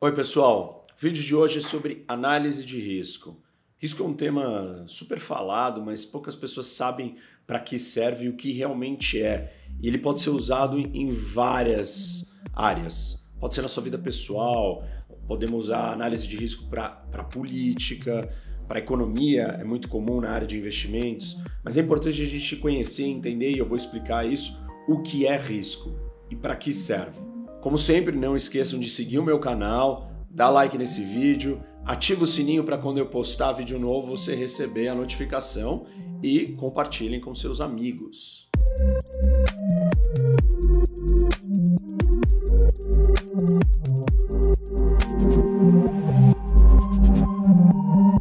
Oi, pessoal. O vídeo de hoje é sobre análise de risco. Risco é um tema super falado, mas poucas pessoas sabem para que serve e o que realmente é. E ele pode ser usado em várias áreas. Pode ser na sua vida pessoal, podemos usar análise de risco para política, para economia, é muito comum na área de investimentos, mas é importante a gente conhecer, entender, e eu vou explicar isso, o que é risco e para que serve. Como sempre, não esqueçam de seguir o meu canal, dar like nesse vídeo, ativa o sininho para quando eu postar vídeo novo você receber a notificação e compartilhem com seus amigos.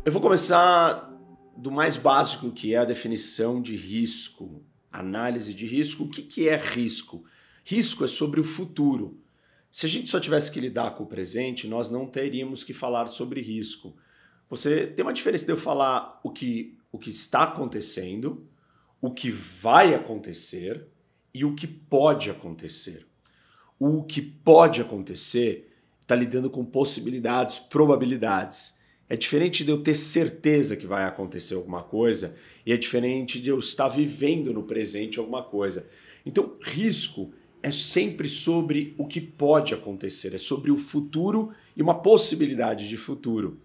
Eu vou começar do mais básico, que é a definição de risco, análise de risco. O que, que é risco? Risco é sobre o futuro. Se a gente só tivesse que lidar com o presente, nós não teríamos que falar sobre risco. Você tem uma diferença de eu falar o que, o que está acontecendo, o que vai acontecer e o que pode acontecer. O que pode acontecer está lidando com possibilidades, probabilidades. É diferente de eu ter certeza que vai acontecer alguma coisa e é diferente de eu estar vivendo no presente alguma coisa. Então, risco é sempre sobre o que pode acontecer, é sobre o futuro e uma possibilidade de futuro.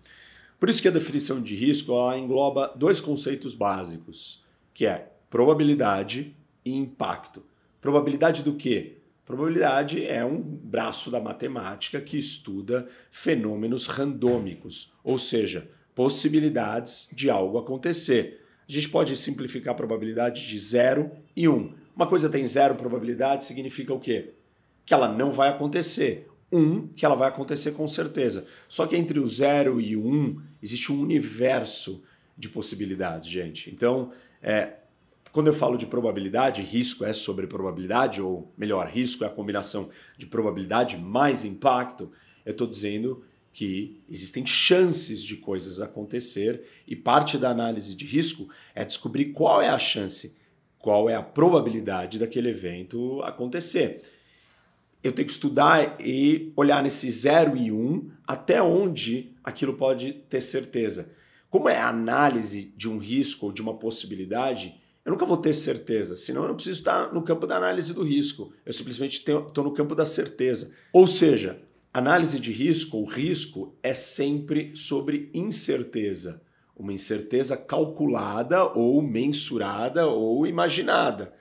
Por isso que a definição de risco engloba dois conceitos básicos, que é probabilidade e impacto. Probabilidade do quê? Probabilidade é um braço da matemática que estuda fenômenos randômicos, ou seja, possibilidades de algo acontecer. A gente pode simplificar a probabilidade de 0 e 1. Um. Uma coisa tem zero probabilidade significa o quê? Que ela não vai acontecer. Um, que ela vai acontecer com certeza. Só que entre o zero e o um, existe um universo de possibilidades, gente. Então, é, quando eu falo de probabilidade, risco é sobre probabilidade, ou melhor, risco é a combinação de probabilidade mais impacto, eu estou dizendo que existem chances de coisas acontecer e parte da análise de risco é descobrir qual é a chance qual é a probabilidade daquele evento acontecer. Eu tenho que estudar e olhar nesse 0 e 1 um, até onde aquilo pode ter certeza. Como é a análise de um risco ou de uma possibilidade, eu nunca vou ter certeza, senão eu não preciso estar no campo da análise do risco. Eu simplesmente estou no campo da certeza. Ou seja, análise de risco ou risco é sempre sobre incerteza uma incerteza calculada ou mensurada ou imaginada.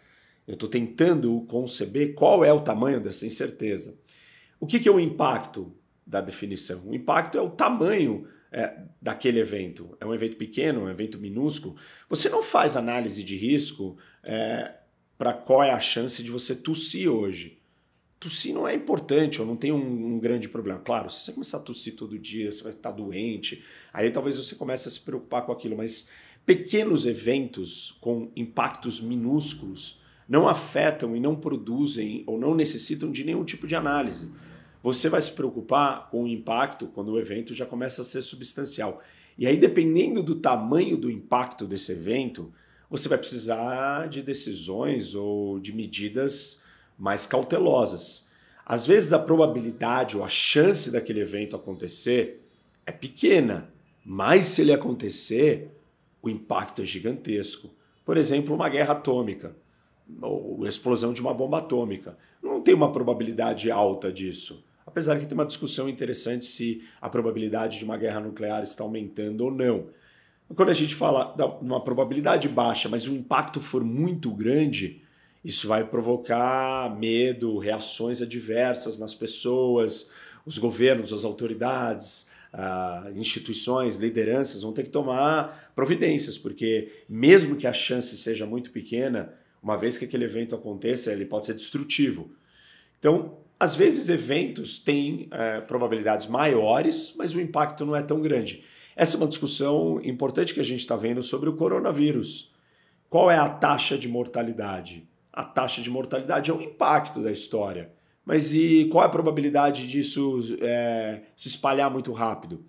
Eu estou tentando conceber qual é o tamanho dessa incerteza. O que, que é o impacto da definição? O impacto é o tamanho é, daquele evento. É um evento pequeno, é um evento minúsculo. Você não faz análise de risco é, para qual é a chance de você tossir hoje. Tossir não é importante, eu não tenho um, um, grande problema. Claro, se você começar a tossir todo dia, você vai estar doente, aí talvez você comece a se preocupar com aquilo, mas pequenos eventos com impactos minúsculos não afetam e não produzem ou não necessitam de nenhum tipo de análise. Você vai se preocupar com o impacto quando o evento já começa a ser substancial. E aí, dependendo do tamanho do impacto desse evento, você vai precisar de decisões ou de medidas mais cautelosas. Às vezes a probabilidade ou a chance daquele evento acontecer é pequena, mas se ele acontecer, o impacto é gigantesco. Por exemplo, uma guerra atômica ou explosão de uma bomba atômica. Não tem uma probabilidade alta disso. Apesar que tem uma discussão interessante se a probabilidade de uma guerra nuclear está aumentando ou não. Quando a gente fala de uma probabilidade baixa, mas o impacto for muito grande, isso vai provocar medo, reações adversas nas pessoas, os governos, as autoridades, instituições, lideranças vão ter que tomar providências, porque mesmo que a chance seja muito pequena, uma vez que aquele evento aconteça, ele pode ser destrutivo. Então, às vezes, eventos têm é, probabilidades maiores, mas o impacto não é tão grande. Essa é uma discussão importante que a gente está vendo sobre o coronavírus. Qual é a taxa de mortalidade? a taxa de mortalidade é um impacto da história. Mas e qual é a probabilidade disso é, se espalhar muito rápido?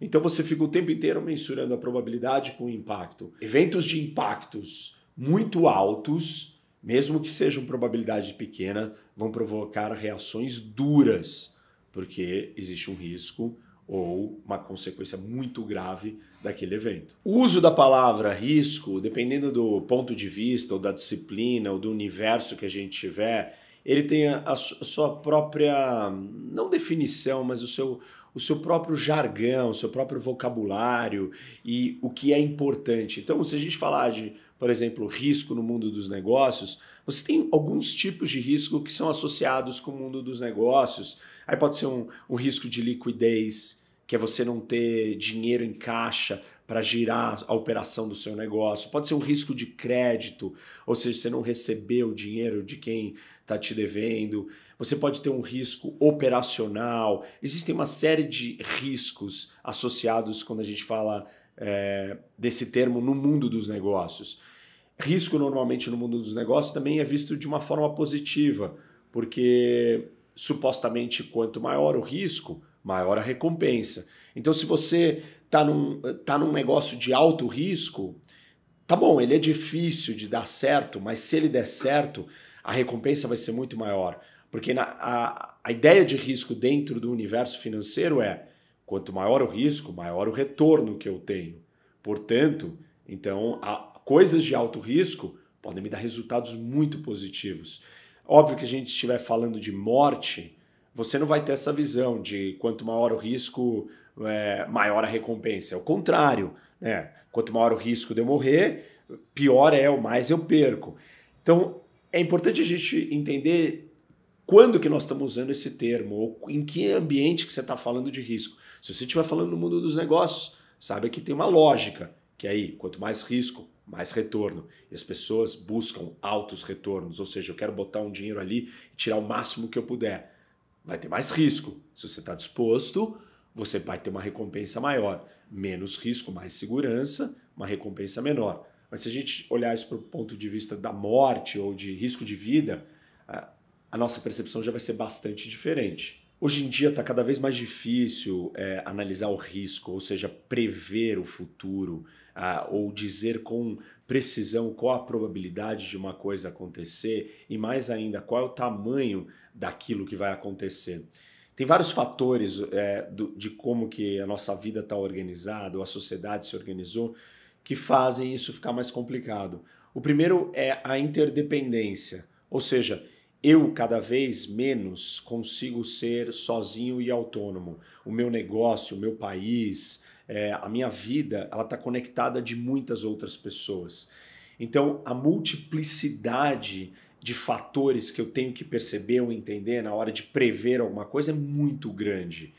Então você fica o tempo inteiro mensurando a probabilidade com o impacto. Eventos de impactos muito altos, mesmo que sejam probabilidade pequena, vão provocar reações duras, porque existe um risco ou uma consequência muito grave daquele evento. O uso da palavra risco, dependendo do ponto de vista ou da disciplina ou do universo que a gente tiver, ele tem a, a sua própria não definição, mas o seu o seu próprio jargão, o seu próprio vocabulário e o que é importante. Então, se a gente falar de por exemplo, risco no mundo dos negócios, você tem alguns tipos de risco que são associados com o mundo dos negócios. Aí pode ser um, um risco de liquidez, que é você não ter dinheiro em caixa para girar a operação do seu negócio. Pode ser um risco de crédito, ou seja, você não receber o dinheiro de quem está te devendo. Você pode ter um risco operacional. Existem uma série de riscos associados quando a gente fala é, desse termo no mundo dos negócios. Risco, normalmente, no mundo dos negócios também é visto de uma forma positiva, porque supostamente quanto maior o risco, maior a recompensa. Então, se você está num, tá num negócio de alto risco, tá bom, ele é difícil de dar certo, mas se ele der certo, a recompensa vai ser muito maior. Porque na, a, a ideia de risco dentro do universo financeiro é Quanto maior o risco, maior o retorno que eu tenho. Portanto, então, coisas de alto risco podem me dar resultados muito positivos. Óbvio que a gente estiver falando de morte, você não vai ter essa visão de quanto maior o risco, é, maior a recompensa. É o contrário, né? Quanto maior o risco de eu morrer, pior é, o mais eu perco. Então, é importante a gente entender quando que nós estamos usando esse termo, ou em que ambiente que você está falando de risco. Se você estiver falando no mundo dos negócios, sabe que tem uma lógica, que é aí, quanto mais risco, mais retorno. E as pessoas buscam altos retornos, ou seja, eu quero botar um dinheiro ali e tirar o máximo que eu puder. Vai ter mais risco. Se você está disposto, você vai ter uma recompensa maior. Menos risco, mais segurança, uma recompensa menor. Mas se a gente olhar isso para o ponto de vista da morte ou de risco de vida, ah, a nossa percepção já vai ser bastante diferente. Hoje em dia está cada vez mais difícil é, analisar o risco, ou seja, prever o futuro, ah, ou dizer com precisão qual a probabilidade de uma coisa acontecer e, mais ainda, qual é o tamanho daquilo que vai acontecer. Tem vários fatores é, do, de como que a nossa vida está organizada, ou a sociedade se organizou, que fazem isso ficar mais complicado. O primeiro é a interdependência, ou seja, eu cada vez menos consigo ser sozinho e autônomo. O meu negócio, o meu país, é, a minha vida, ela está conectada de muitas outras pessoas. Então, a multiplicidade de fatores que eu tenho que perceber ou entender na hora de prever alguma coisa é muito grande.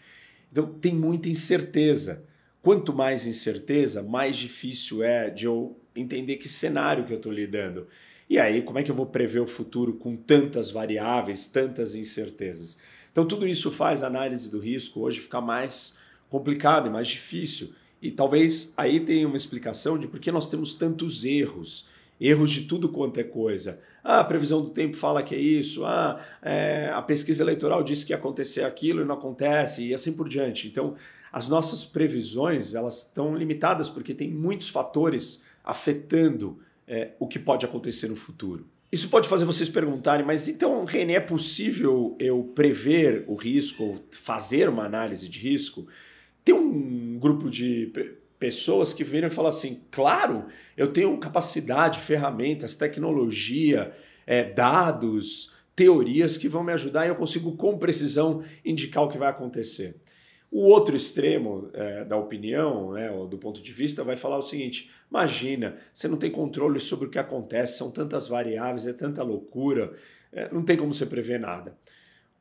Então, tem muita incerteza. Quanto mais incerteza, mais difícil é de eu entender que cenário que eu estou lidando. E aí, como é que eu vou prever o futuro com tantas variáveis, tantas incertezas? Então, tudo isso faz a análise do risco hoje ficar mais complicado e mais difícil. E talvez aí tenha uma explicação de por que nós temos tantos erros. Erros de tudo quanto é coisa. Ah, a previsão do tempo fala que é isso. Ah, é, a pesquisa eleitoral disse que ia acontecer aquilo e não acontece, e assim por diante. Então, as nossas previsões elas estão limitadas porque tem muitos fatores afetando é, o que pode acontecer no futuro. Isso pode fazer vocês perguntarem, mas então, René, é possível eu prever o risco ou fazer uma análise de risco? Tem um grupo de pessoas que viram e falam assim: claro, eu tenho capacidade, ferramentas, tecnologia, é, dados, teorias que vão me ajudar e eu consigo com precisão indicar o que vai acontecer. O outro extremo é, da opinião, né, do ponto de vista, vai falar o seguinte: imagina, você não tem controle sobre o que acontece, são tantas variáveis, é tanta loucura, é, não tem como você prever nada.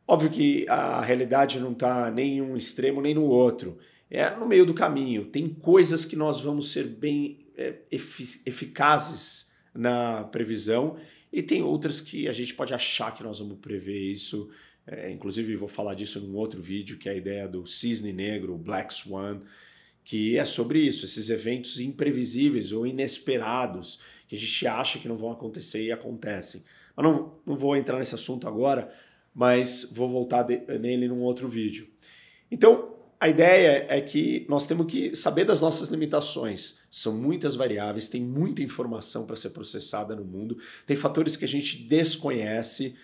Óbvio que a realidade não está nem em um extremo nem no outro, é no meio do caminho. Tem coisas que nós vamos ser bem é, efic eficazes na previsão e tem outras que a gente pode achar que nós vamos prever isso é, inclusive, vou falar disso num outro vídeo, que é a ideia do cisne negro, Black Swan, que é sobre isso, esses eventos imprevisíveis ou inesperados, que a gente acha que não vão acontecer e acontecem. Mas não, não vou entrar nesse assunto agora, mas vou voltar de, nele num outro vídeo. Então, a ideia é que nós temos que saber das nossas limitações. São muitas variáveis, tem muita informação para ser processada no mundo, tem fatores que a gente desconhece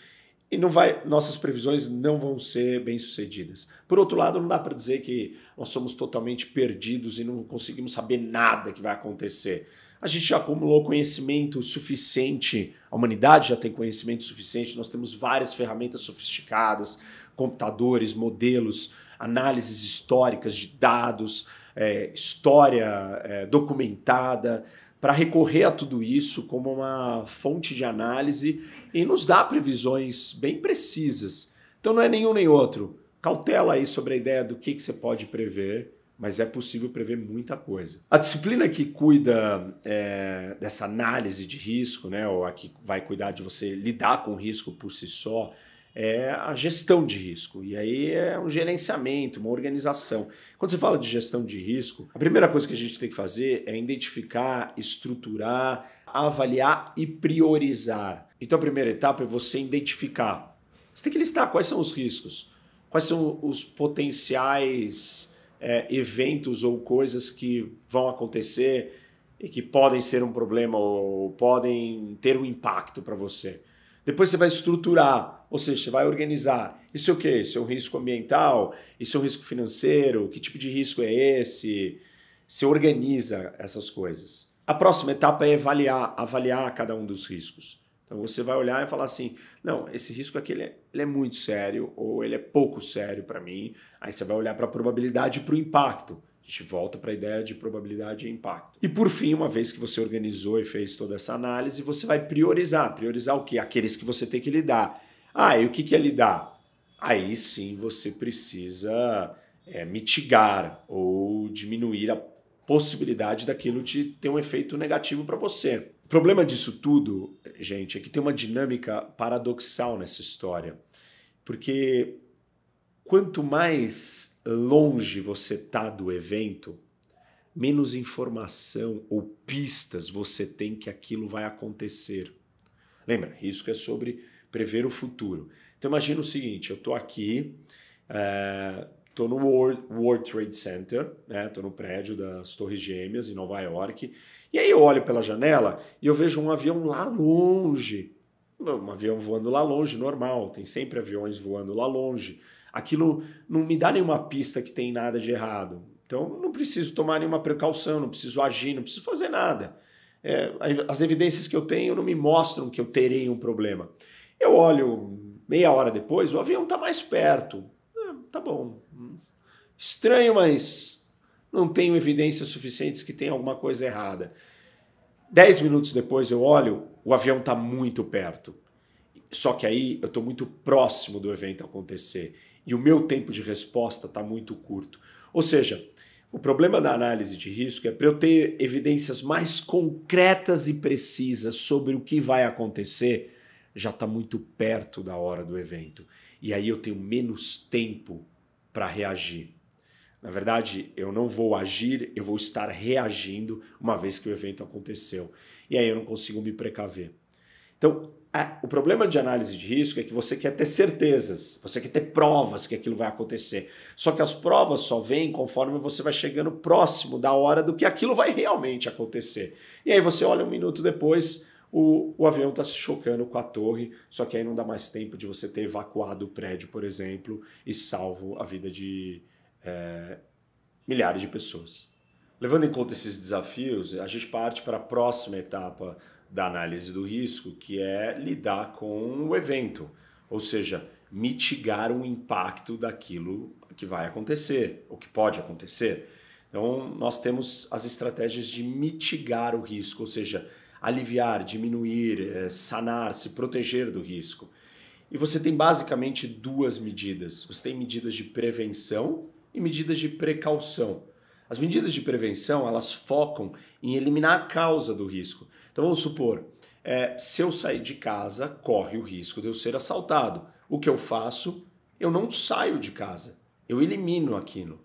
e não vai, nossas previsões não vão ser bem-sucedidas. Por outro lado, não dá para dizer que nós somos totalmente perdidos e não conseguimos saber nada que vai acontecer. A gente já acumulou conhecimento suficiente, a humanidade já tem conhecimento suficiente, nós temos várias ferramentas sofisticadas, computadores, modelos, análises históricas de dados, é, história é, documentada, para recorrer a tudo isso como uma fonte de análise e nos dá previsões bem precisas. Então não é nenhum nem outro. Cautela aí sobre a ideia do que, que você pode prever, mas é possível prever muita coisa. A disciplina que cuida é, dessa análise de risco, né, ou a que vai cuidar de você lidar com o risco por si só, é a gestão de risco. E aí é um gerenciamento, uma organização. Quando você fala de gestão de risco, a primeira coisa que a gente tem que fazer é identificar, estruturar, avaliar e priorizar. Então a primeira etapa é você identificar. Você tem que listar quais são os riscos, quais são os potenciais é, eventos ou coisas que vão acontecer e que podem ser um problema ou podem ter um impacto para você. Depois você vai estruturar, ou seja, você vai organizar. Isso é o quê? Isso é um risco ambiental? Isso é um risco financeiro? Que tipo de risco é esse? Você organiza essas coisas. A próxima etapa é avaliar, avaliar cada um dos riscos. Então você vai olhar e falar assim, não, esse risco aqui ele é, ele é muito sério ou ele é pouco sério para mim. Aí você vai olhar para a probabilidade e para o impacto. A gente volta para a ideia de probabilidade e impacto. E por fim, uma vez que você organizou e fez toda essa análise, você vai priorizar. Priorizar o quê? Aqueles que você tem que lidar. Ah, e o que, que é lidar? Aí sim você precisa é, mitigar ou diminuir a possibilidade daquilo de ter um efeito negativo para você problema disso tudo, gente, é que tem uma dinâmica paradoxal nessa história. Porque quanto mais longe você tá do evento, menos informação ou pistas você tem que aquilo vai acontecer. Lembra, risco é sobre prever o futuro. Então imagina o seguinte, eu estou aqui, é, Estou no World, World Trade Center, né? Estou no prédio das Torres Gêmeas, em Nova York. E aí eu olho pela janela e eu vejo um avião lá longe. Um avião voando lá longe, normal. Tem sempre aviões voando lá longe. Aquilo não me dá nenhuma pista que tem nada de errado. Então não preciso tomar nenhuma precaução, não preciso agir, não preciso fazer nada. É, as evidências que eu tenho não me mostram que eu terei um problema. Eu olho meia hora depois, o avião está mais perto. É, tá bom, Estranho, mas não tenho evidências suficientes que tem alguma coisa errada. Dez minutos depois eu olho, o avião está muito perto. Só que aí eu estou muito próximo do evento acontecer e o meu tempo de resposta está muito curto. Ou seja, o problema da análise de risco é para eu ter evidências mais concretas e precisas sobre o que vai acontecer, já está muito perto da hora do evento. E aí eu tenho menos tempo para reagir. Na verdade, eu não vou agir, eu vou estar reagindo uma vez que o evento aconteceu. E aí eu não consigo me precaver. Então, o problema de análise de risco é que você quer ter certezas, você quer ter provas que aquilo vai acontecer. Só que as provas só vêm conforme você vai chegando próximo da hora do que aquilo vai realmente acontecer. E aí você olha um minuto depois, o, o, avião está se chocando com a torre, só que aí não dá mais tempo de você ter evacuado o prédio, por exemplo, e salvo a vida de, é, milhares de pessoas. Levando em conta esses desafios, a gente parte para a próxima etapa da análise do risco, que é lidar com o evento, ou seja, mitigar o impacto daquilo que vai acontecer, ou que pode acontecer. Então, nós temos as estratégias de mitigar o risco, ou seja, aliviar, diminuir, é, sanar, se proteger do risco. E você tem basicamente duas medidas. Você tem medidas de prevenção, e medidas de precaução. As medidas de prevenção elas focam em eliminar a causa do risco. Então vamos supor, é, se eu sair de casa, corre o risco de eu ser assaltado. O que eu faço? Eu não saio de casa, eu elimino aquilo.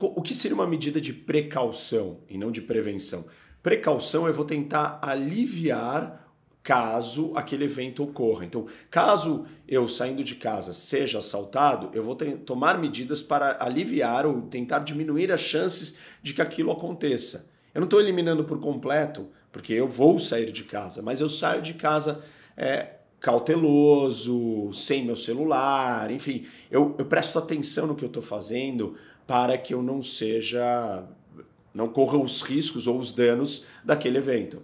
O que seria uma medida de precaução e não de prevenção? Precaução eu vou tentar aliviar caso aquele evento ocorra. Então, caso eu saindo de casa seja assaltado, eu vou ter, tomar medidas para aliviar ou tentar diminuir as chances de que aquilo aconteça. Eu não estou eliminando por completo, porque eu vou sair de casa, mas eu saio de casa é, cauteloso, sem meu celular, enfim, eu, eu presto atenção no que eu estou fazendo para que eu não seja, não corra os riscos ou os danos daquele evento.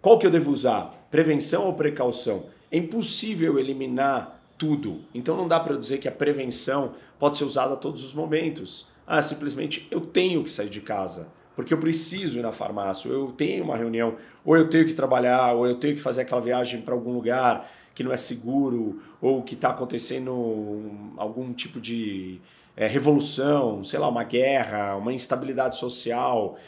Qual que eu devo usar? Prevenção ou precaução? É impossível eliminar tudo. Então não dá para eu dizer que a prevenção pode ser usada a todos os momentos. Ah, simplesmente eu tenho que sair de casa, porque eu preciso ir na farmácia, eu tenho uma reunião, ou eu tenho que trabalhar, ou eu tenho que fazer aquela viagem para algum lugar que não é seguro, ou que está acontecendo algum tipo de é, revolução, sei lá, uma guerra, uma instabilidade social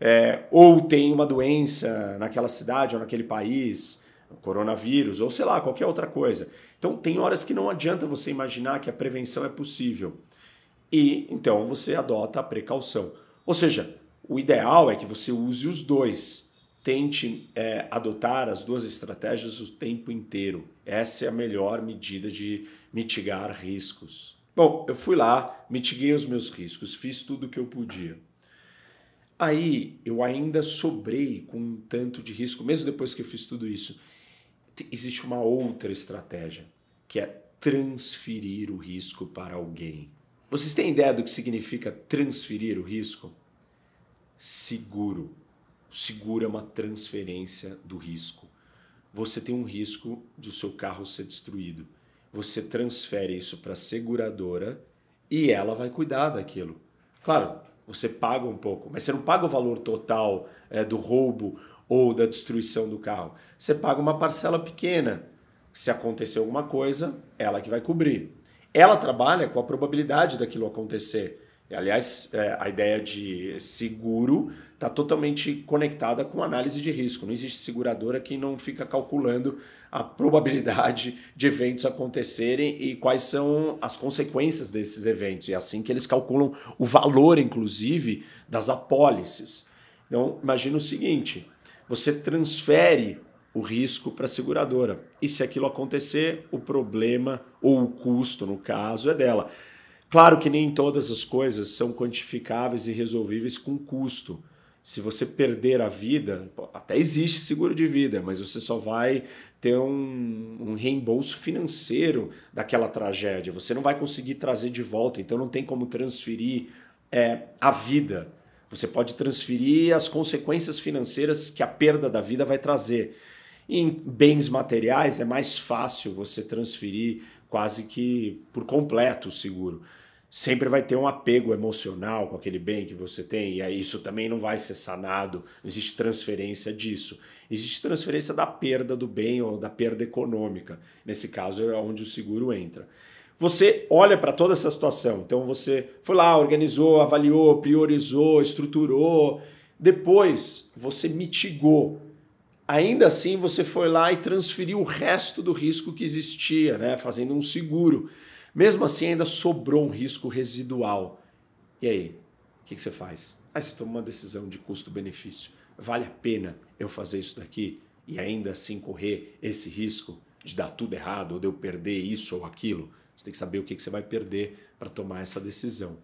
é, ou tem uma doença naquela cidade ou naquele país, coronavírus, ou sei lá, qualquer outra coisa. Então, tem horas que não adianta você imaginar que a prevenção é possível. E então você adota a precaução. Ou seja, o ideal é que você use os dois. Tente é, adotar as duas estratégias o tempo inteiro. Essa é a melhor medida de mitigar riscos. Bom, eu fui lá, mitiguei os meus riscos, fiz tudo o que eu podia. Aí eu ainda sobrei com um tanto de risco, mesmo depois que eu fiz tudo isso. Existe uma outra estratégia, que é transferir o risco para alguém. Vocês têm ideia do que significa transferir o risco? Seguro. seguro é uma transferência do risco. Você tem um risco de o seu carro ser destruído. Você transfere isso para a seguradora e ela vai cuidar daquilo. Claro, você paga um pouco, mas você não paga o valor total é, do roubo ou da destruição do carro. Você paga uma parcela pequena. Se acontecer alguma coisa, ela que vai cobrir. Ela trabalha com a probabilidade daquilo acontecer. Aliás, é, a ideia de seguro está totalmente conectada com análise de risco. Não existe seguradora que não fica calculando a probabilidade de eventos acontecerem e quais são as consequências desses eventos. E é assim que eles calculam o valor, inclusive, das apólices. Então, imagina o seguinte: você transfere o risco para a seguradora. E se aquilo acontecer, o problema ou o custo, no caso, é dela. Claro que nem todas as coisas são quantificáveis e resolvíveis com custo. Se você perder a vida, até existe seguro de vida, mas você só vai ter um, um, reembolso financeiro daquela tragédia. Você não vai conseguir trazer de volta, então não tem como transferir é, a vida. Você pode transferir as consequências financeiras que a perda da vida vai trazer. Em bens materiais é mais fácil você transferir quase que por completo o seguro. Sempre vai ter um apego emocional com aquele bem que você tem, e isso também não vai ser sanado. Não existe transferência disso. Existe transferência da perda do bem ou da perda econômica. Nesse caso é onde o seguro entra. Você olha para toda essa situação. Então você foi lá, organizou, avaliou, priorizou, estruturou. Depois você mitigou ainda assim você foi lá e transferiu o resto do risco que existia, né? fazendo um seguro. Mesmo assim, ainda sobrou um risco residual. E aí? O que, que você faz? Aí você toma uma decisão de custo-benefício. Vale a pena eu fazer isso daqui e ainda assim correr esse risco de dar tudo errado ou de eu perder isso ou aquilo? Você tem que saber o que, que você vai perder para tomar essa decisão.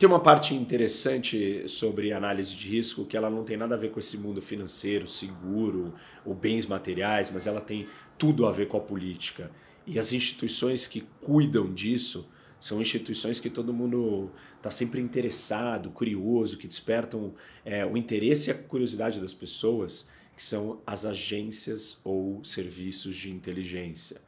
Tem uma parte interessante sobre análise de risco que ela não tem nada a ver com esse mundo financeiro, seguro, ou bens materiais, mas ela tem tudo a ver com a política. E as instituições que cuidam disso são instituições que todo mundo está sempre interessado, curioso, que despertam é, o interesse e a curiosidade das pessoas, que são as agências ou serviços de inteligência.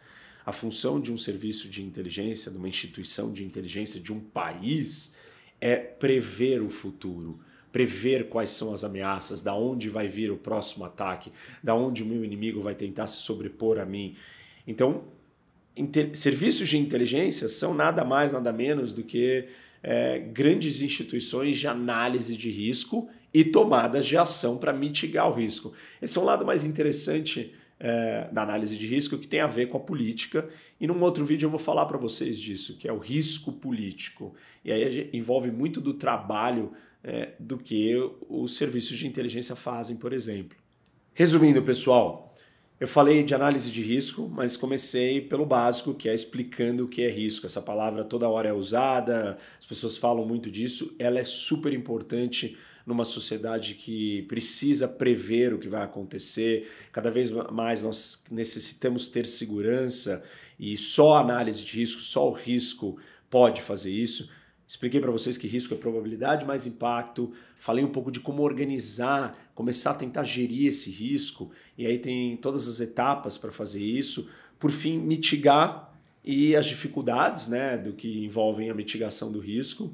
A função de um serviço de inteligência, de uma instituição de inteligência, de um país é prever o futuro, prever quais são as ameaças, da onde vai vir o próximo ataque, da onde o meu inimigo vai tentar se sobrepor a mim. Então, serviços de inteligência são nada mais, nada menos do que é, grandes instituições de análise de risco e tomadas de ação para mitigar o risco. Esse é um lado mais interessante é, da análise de risco que tem a ver com a política. E num outro vídeo eu vou falar para vocês disso, que é o risco político. E aí envolve muito do trabalho é, do que os serviços de inteligência fazem, por exemplo. Resumindo, pessoal, eu falei de análise de risco, mas comecei pelo básico, que é explicando o que é risco. Essa palavra toda hora é usada, as pessoas falam muito disso, ela é super importante numa sociedade que precisa prever o que vai acontecer. Cada vez mais nós necessitamos ter segurança e só a análise de risco, só o risco pode fazer isso. Expliquei para vocês que risco é probabilidade mais impacto. Falei um pouco de como organizar, começar a tentar gerir esse risco. E aí tem todas as etapas para fazer isso. Por fim, mitigar e as dificuldades né, do que envolvem a mitigação do risco.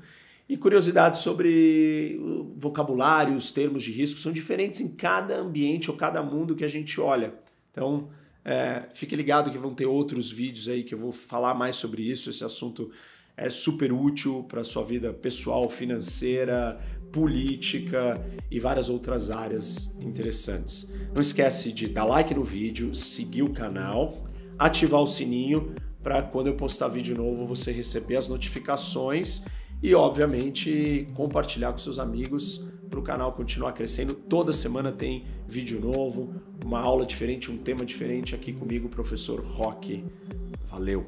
E curiosidades sobre o vocabulário, os termos de risco são diferentes em cada ambiente ou cada mundo que a gente olha. Então, é, fique ligado que vão ter outros vídeos aí que eu vou falar mais sobre isso. Esse assunto é super útil para sua vida pessoal, financeira, política e várias outras áreas interessantes. Não esquece de dar like no vídeo, seguir o canal, ativar o sininho para quando eu postar vídeo novo você receber as notificações e, obviamente, compartilhar com seus amigos para o canal continuar crescendo. Toda semana tem vídeo novo, uma aula diferente, um tema diferente aqui comigo, professor Rock. Valeu!